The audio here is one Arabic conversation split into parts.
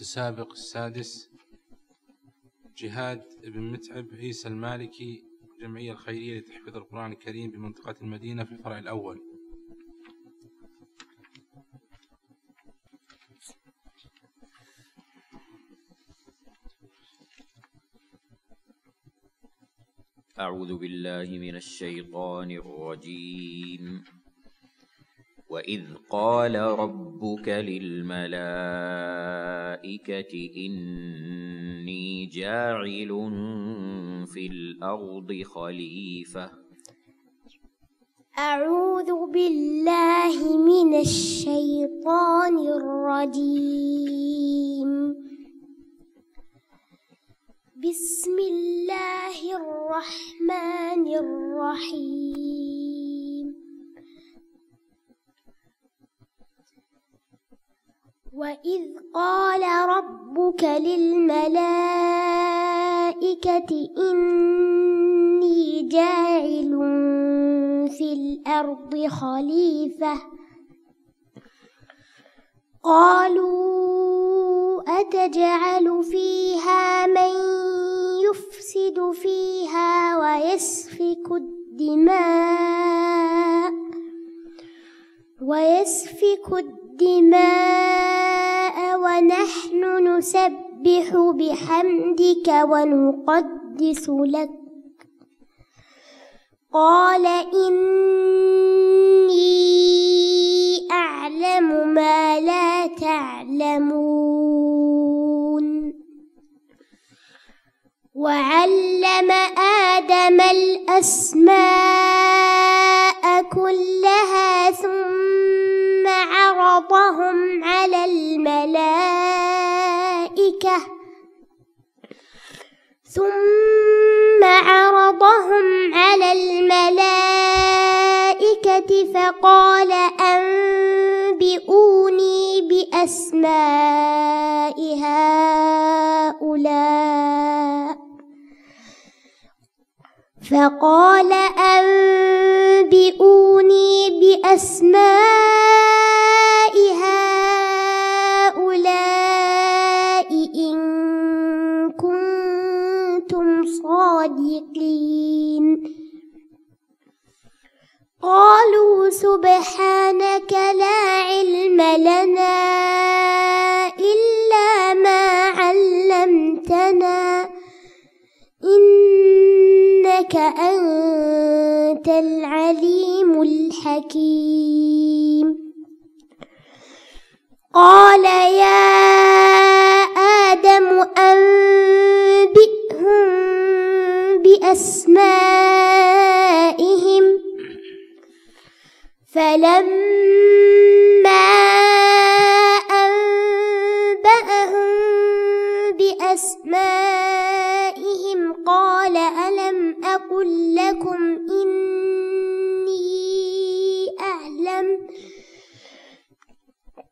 المتسابق السادس جهاد بن متعب عيسى المالكي الجمعية الخيرية لتحفيظ القرآن الكريم بمنطقة المدينة في الفرع الأول أعوذ بالله من الشيطان الرجيم وإذ قال ربك للملائكة إني جاعل في الأرض خليفة أعوذ بالله من الشيطان الرجيم بسم الله الرحمن الرحيم وإذ قال ربك للملائكة إني جاعل في الأرض خليفة قالوا أتجعل فيها من يفسد فيها ويسفك الدماء ويسفك الدماء ونحن نسبح بحمدك ونقدس لك قال إني أعلم ما لا تعلمون وعلم آدم الأسماء كلها ثم عرضهم على الملائكة ثم عرضهم على الملائكة فقال أنبئوني بأسماء هؤلاء فقال أنبئوني نبئوني بأسماء هؤلاء إن كنتم صادقين قالوا سبحانك لا علم لنا أنت العليم الحكيم قال يا آدم أنبئهم بأسمائهم فلما أنبأهم بأسمائهم قال ألم أقل لكم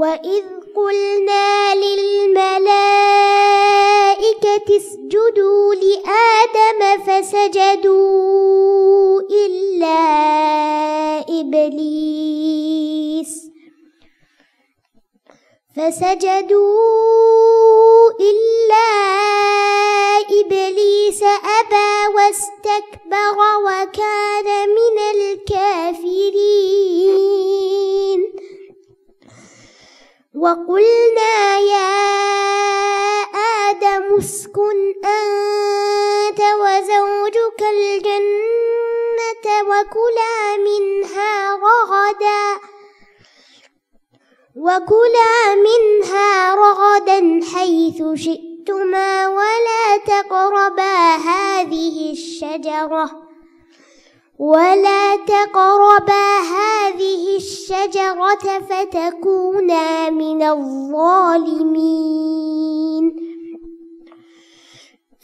وإذ قلنا للملائكة اسجدوا لآدم فسجدوا إلا إبليس فسجدوا إلا إبليس أبى واستكبر وكان من الكافرين وقلنا يا آدم اسكن أنت وزوجك الجنة وكلا منها رغدا وكلا منها رغدا حيث شئتما ولا تقربا هذه الشجره ولا تقربا هذه الشجرة فتكونا من الظالمين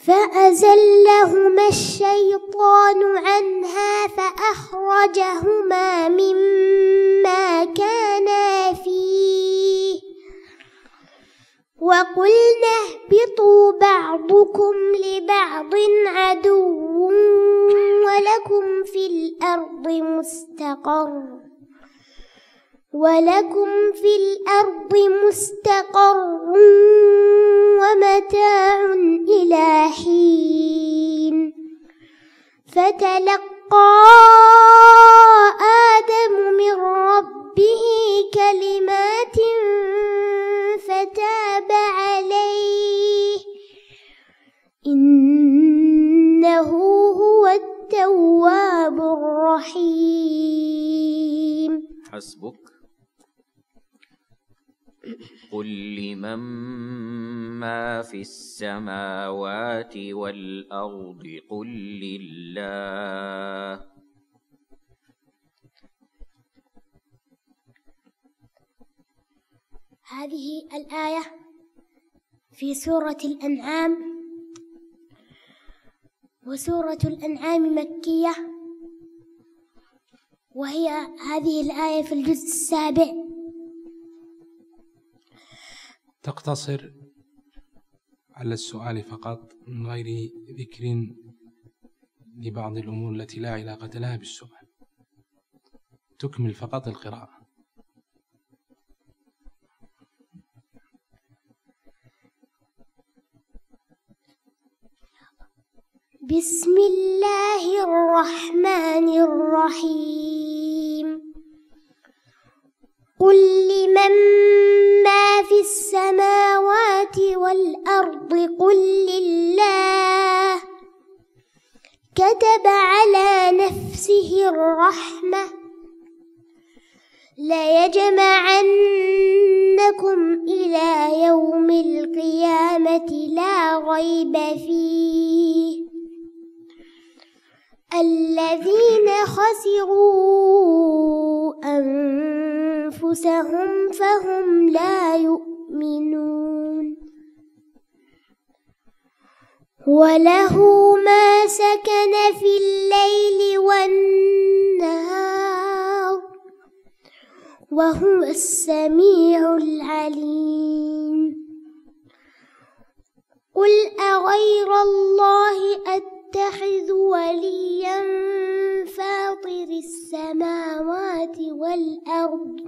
فأزلهما الشيطان عنها فأخرجهما مما كانا فيه وقلنا اهبطوا بعضكم لبعض عدو ولكم في الأرض مستقر ولكم في الأرض مستقر ومتاع إلى حين فتلقى آدم من ربه كلمات فتاب عليه إنه هو التواب الرحيم حسبك قل لمن ما في السماوات والأرض قل لله هذه الآية في سورة الأنعام وسورة الأنعام مكية وهي هذه الآية في الجزء السابع تقتصر على السؤال فقط من غير ذكر لبعض الأمور التي لا علاقة لها بالسؤال تكمل فقط القراءة بسم الله الرحمن الرحيم قل لمن ما في السماوات والأرض قل لله كتب على نفسه الرحمة ليجمعنكم إلى يوم القيامة لا ريب فيه الذين خسروا أنفسهم فهم لا يؤمنون وله ما سكن في الليل والنهار وهو السميع العليم قل أغير الله أتقى يتخذ وليا فاطر السماوات والأرض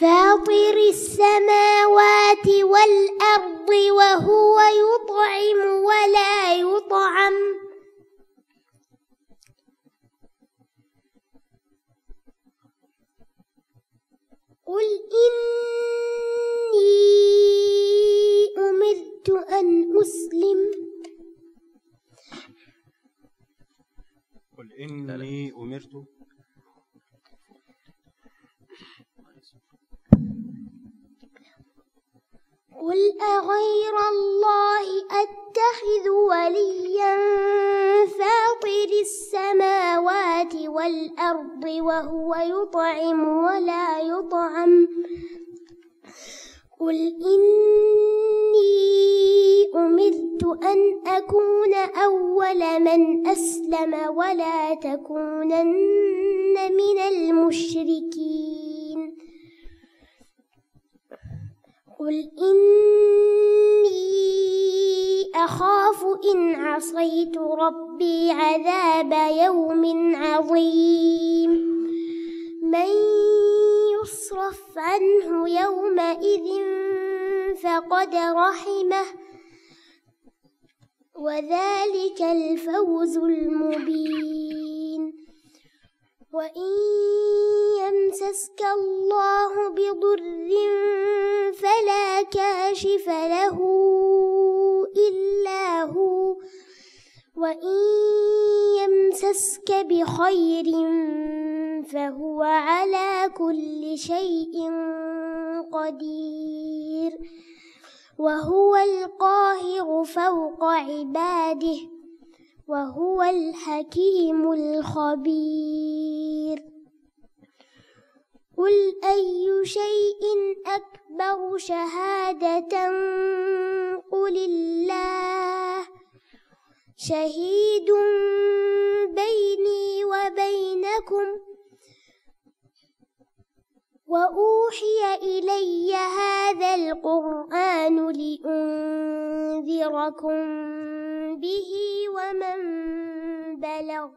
فاطر السماوات والأرض وهو يطعم ولا يطعم قل إني أمرت أن أسلم قل إني أمرت قل أغير الله أتخذ وليا فاطر السماوات والأرض وهو يطعم ولا يطعم قل إني أمرت أن أكون أول من أسلم ولا تكونن من المشركين قل إني أخاف إن عصيت ربي عذاب يوم عظيم من يصرف عنه يومئذ فقد رحمه وذلك الفوز المبين وإن يمسسك الله بضر فلا كاشف له إلا هو وإن يمسسك بخير فهو على كل شيء قدير وهو القاهر فوق عباده وهو الحكيم الخبير قل أي شيء أكبر شهادة قل الله شهيد بيني وبينكم وأوحي إلي هذا القرآن لأنذركم به ومن بلغ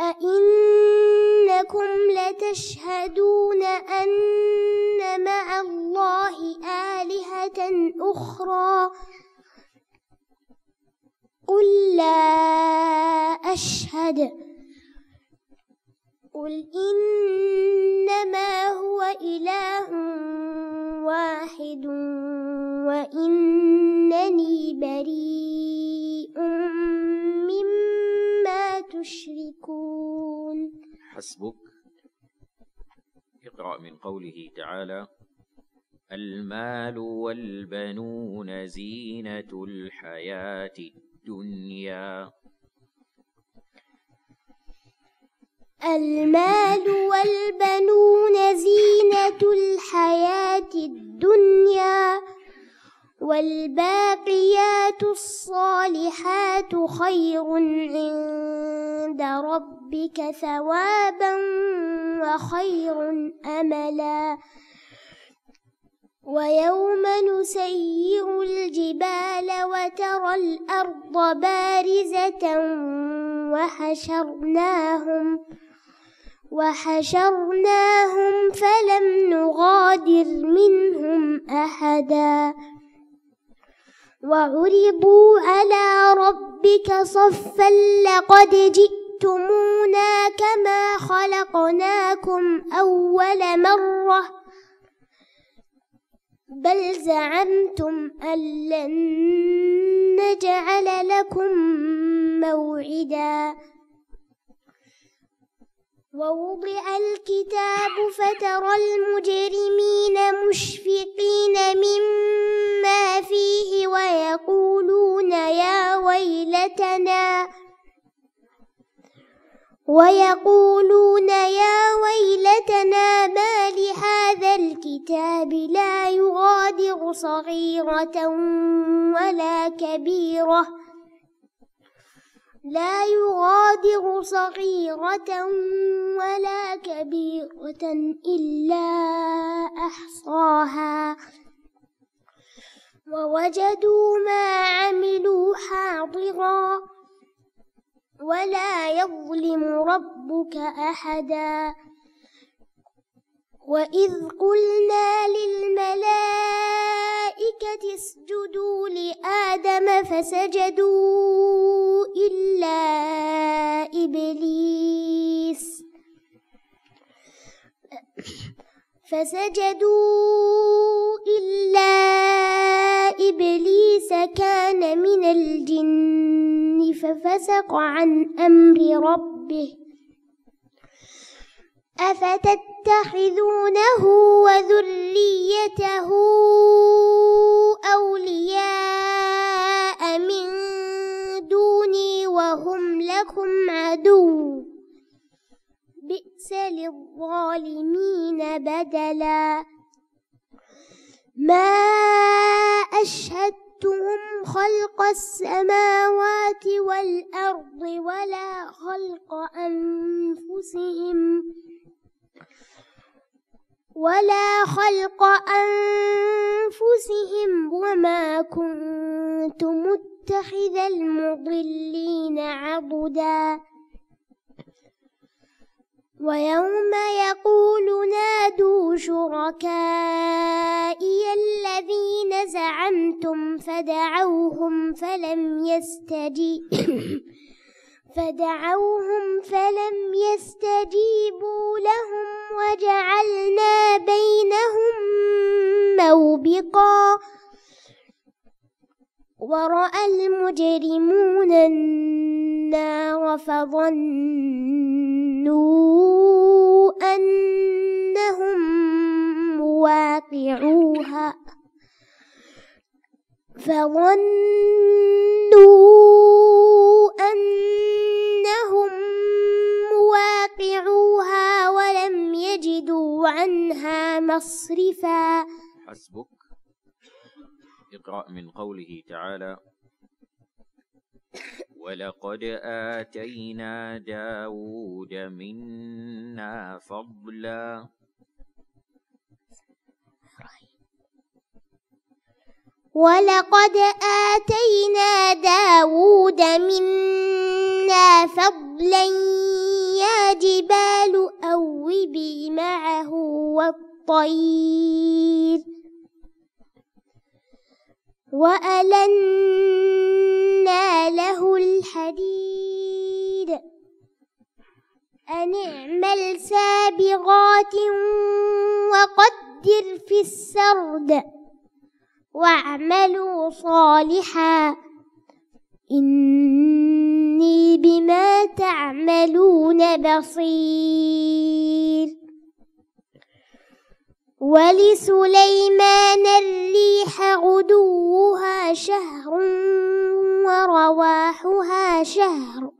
أئنكم لتشهدون أن مع الله آلهة أخرى قل لا أشهد قل إنما هو إله واحد وإنني بريء مما تشركون حسبك اقرأ من قوله تعالى المال والبنون زينة الحياة الدنيا المال والبنون زينة الحياة الدنيا والباقيات الصالحات خير عند ربك ثوابا وخير املا ويوم نسير الجبال وترى الارض بارزه وحشرناهم وحشرناهم فلم نغادر منهم احدا وعرضوا على ربك صفا لقد جئتمونا كما خلقناكم اول مره بل زعمتم ان لن نجعل لكم موعدا ووضع الكتاب فترى المجرمين مشفقين مما فيه ويقولون يا ويلتنا ويقولون يا ويلتنا ما لهذا الكتاب لا يغادر صغيرة ولا كبيرة لا يغادر صغيرة ولا كبيرة إلا أحصاها ووجدوا ما عملوا حاضرا ولا يظلم ربك أحدا وإذ قلنا للملائكة اسجدوا لآدم فسجدوا إلا إبليس فسجدوا إلا إبليس كان من الجن ففسق عن أمر ربه أفتتخذونه وذريته أولياء من دوني وهم لكم عدو بئس للظالمين بدلا ما أشهدتهم خلق السماوات والأرض ولا خلق أنفسهم ولا خلق أنفسهم وما كنت متخذ المضلين عضدا ويوم يقول نادوا شركائي الذين زعمتم فدعوهم فلم يستجي فدعوهم فلم يستجيبوا ورأى المجرمون النار فظنوا أنهم مواقعوها فظنوا أنهم مواقعوها ولم يجدوا عنها مصرفا حسبك اقرا من قوله تعالى ولقد آتينا داود منا فضلا ولقد آتينا داود منا فضلا يا جبال أوبي معه والطير وألنا له الحديد أن اعمل سابغات وقدر في السرد واعملوا صالحا إني بما تعملون بصير ولسليمان الريح غدوها شهر ورواحها شهر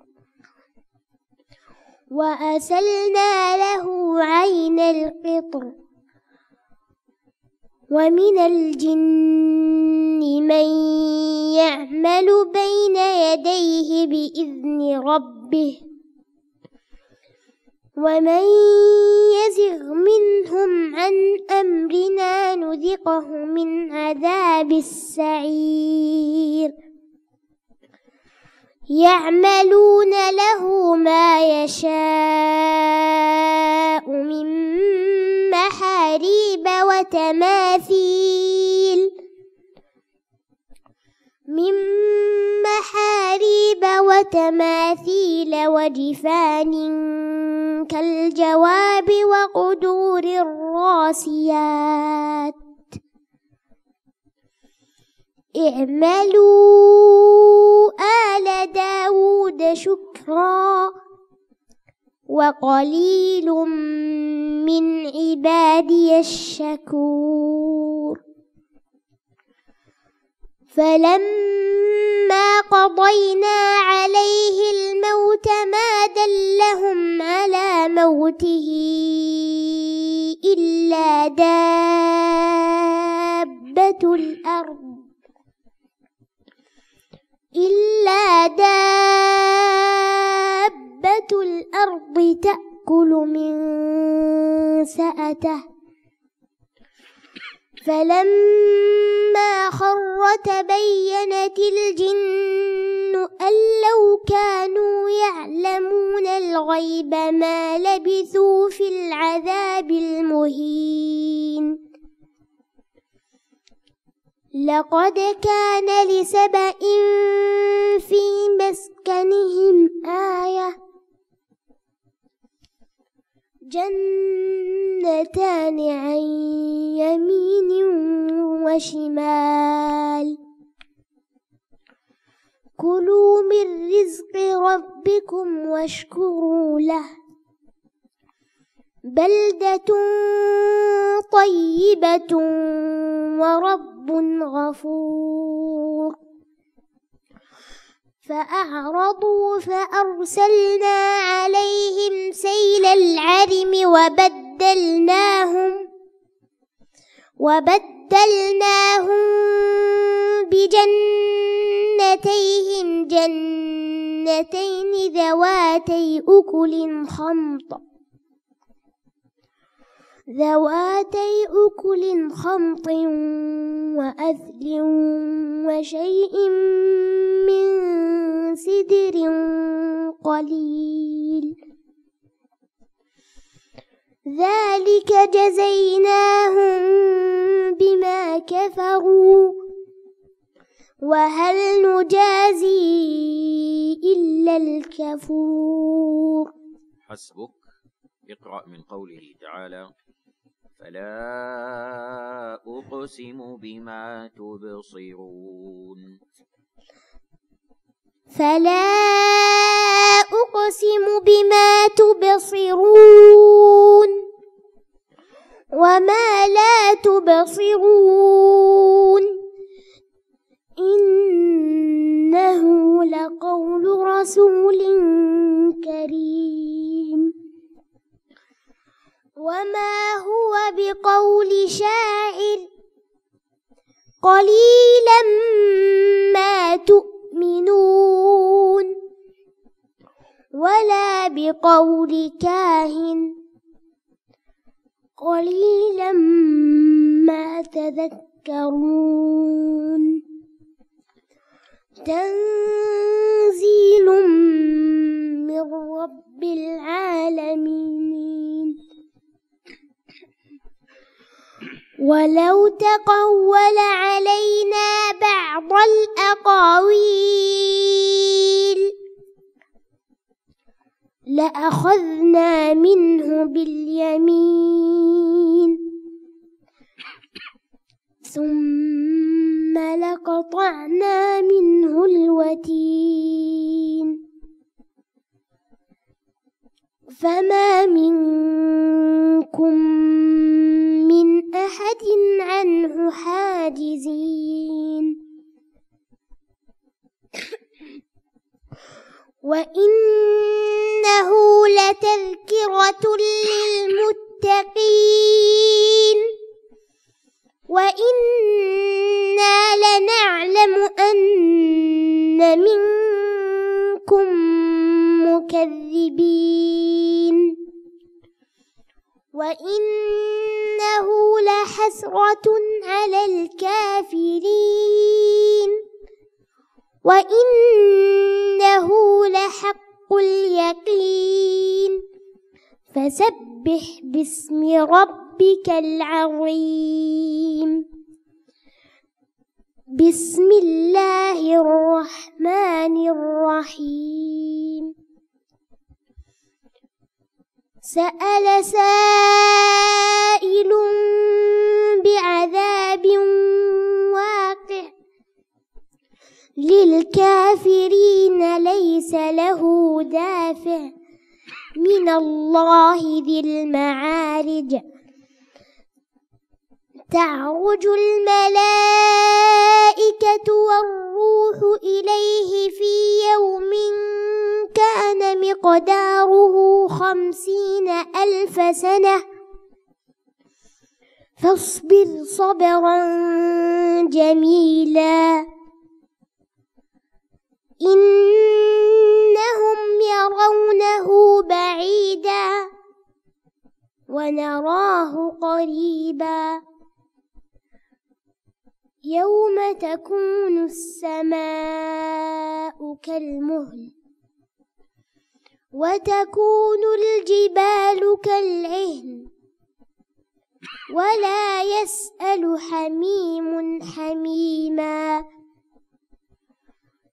وأسلنا له عين القطر ومن الجن من يعمل بين يديه بإذن ربه ومن يزغ منهم عن أمرنا نذقه من عذاب السعير يعملون له ما يشاء من محاريب وتماثيل من محاريب وتماثيل وجفان كالجواب وقدور الراسيات اعملوا آل داود شكرا وقليل من عبادي الشكور فلما قضينا عليه الموت ما دلهم على موته إلا دابة الأرض إلا دابة الأرض تأكل من سأته فلما خر تبينت الجن أن لو كانوا يعلمون الغيب ما لبثوا في العذاب المهين لقد كان لسبإ في مسكنهم آية جنتان عن يمين وشمال كلوا من رزق ربكم واشكروا له بلدة طيبة ورب غفور فأعرضوا فأرسلنا عليهم سيل العرم وبدلناهم وبدلناهم بجنتيهم جنتين ذواتي أكل خمط ذواتي أكل خمط وأثل وشيء من سدر قليل ذلك جزيناهم بما كفروا وهل نجازي إلا الكفور حسبك اقرأ من قوله تعالى فلا أقسم بما تبصرون فلا أقسم بما تبصرون وما لا تبصرون إنه لقول رسول كريم وما هو بقول شاعر قليلا ما تؤمنون ولا بقول كاهن قليلا ما تذكرون تنزيل من رب العالمين ولو تقول علينا بعض الأقاويل لأخذنا منه باليمين ثم لقطعنا منه الوتين فما منكم وإنه لتذكرة للمتقين وإنا لنعلم أن منكم مكذبين وإنه لحسرة على الكافرين وإنه لحق اليقين فسبح باسم ربك العظيم بسم الله الرحمن الرحيم سأل سائل بعذاب للكافرين ليس له دافع من الله ذي المعارج تعرج الملائكة والروح إليه في يوم كان مقداره خمسين ألف سنة فاصبر صبرا جميلا إنهم يرونه بعيدا ونراه قريبا يوم تكون السماء كالمهل وتكون الجبال كالعهن ولا يسأل حميم حميما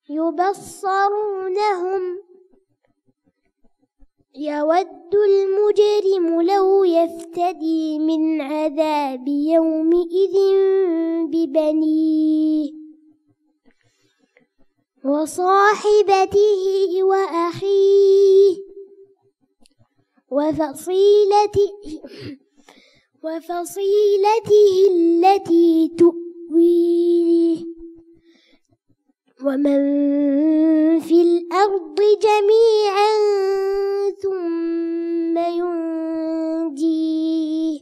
يبصرونهم يود المجرم لو يفتدي من عذاب يومئذ ببنيه وصاحبته وأخيه وفصيلته وفصيلته التي تؤويه ومن في الأرض جميعا ثم ينجيه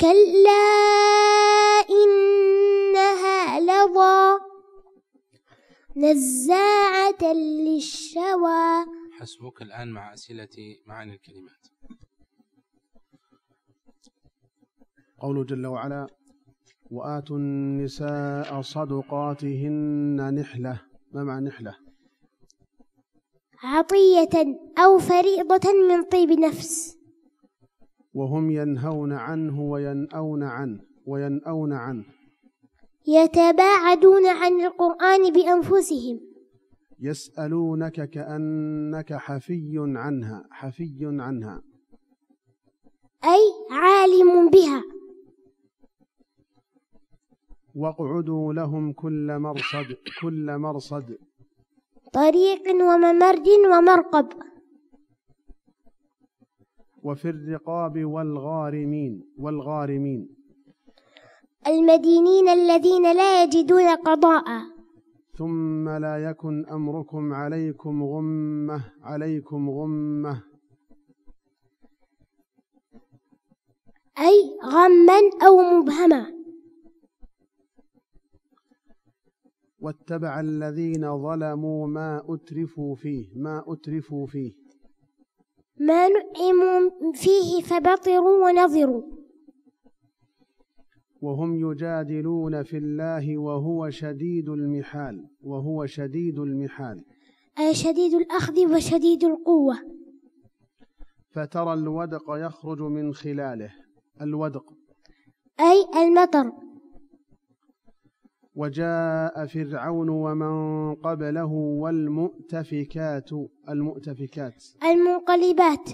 كلا إنها لظى نزاعة للشوى حسبك الآن مع أسئلة معاني الكلمات قوله جل وعلا وآتوا النساء صدقاتهن نحلة ما معنى نحلة؟ عطية أو فريضة من طيب نفس وهم ينهون عنه وينأون عنه وينأون عنه يتباعدون عن القرآن بأنفسهم يسألونك كأنك حفي عنها حفي عنها أي عالم بها واقعدوا لهم كل مرصد كل مرصد طريق وممرد ومرقب وفي الرقاب والغارمين والغارمين المدينين الذين لا يجدون قضاء ثم لا يكن أمركم عليكم غمة عليكم غمة أي غما أو مبهمة واتبع الذين ظلموا ما أترفوا فيه ما أترفوا فيه ما نعموا فيه فبطروا ونظروا وهم يجادلون في الله وهو شديد المحال وهو شديد المحال أي شديد الأخذ وشديد القوة فترى الودق يخرج من خلاله الودق أي المطر وجاء فرعون ومن قبله والمؤتفكات المؤتفكات المنقلبات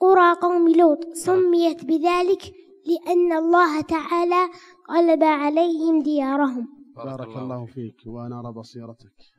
قرى قوم لوط سميت بذلك لأن الله تعالى غلب عليهم ديارهم بارك الله فيك وأنار بصيرتك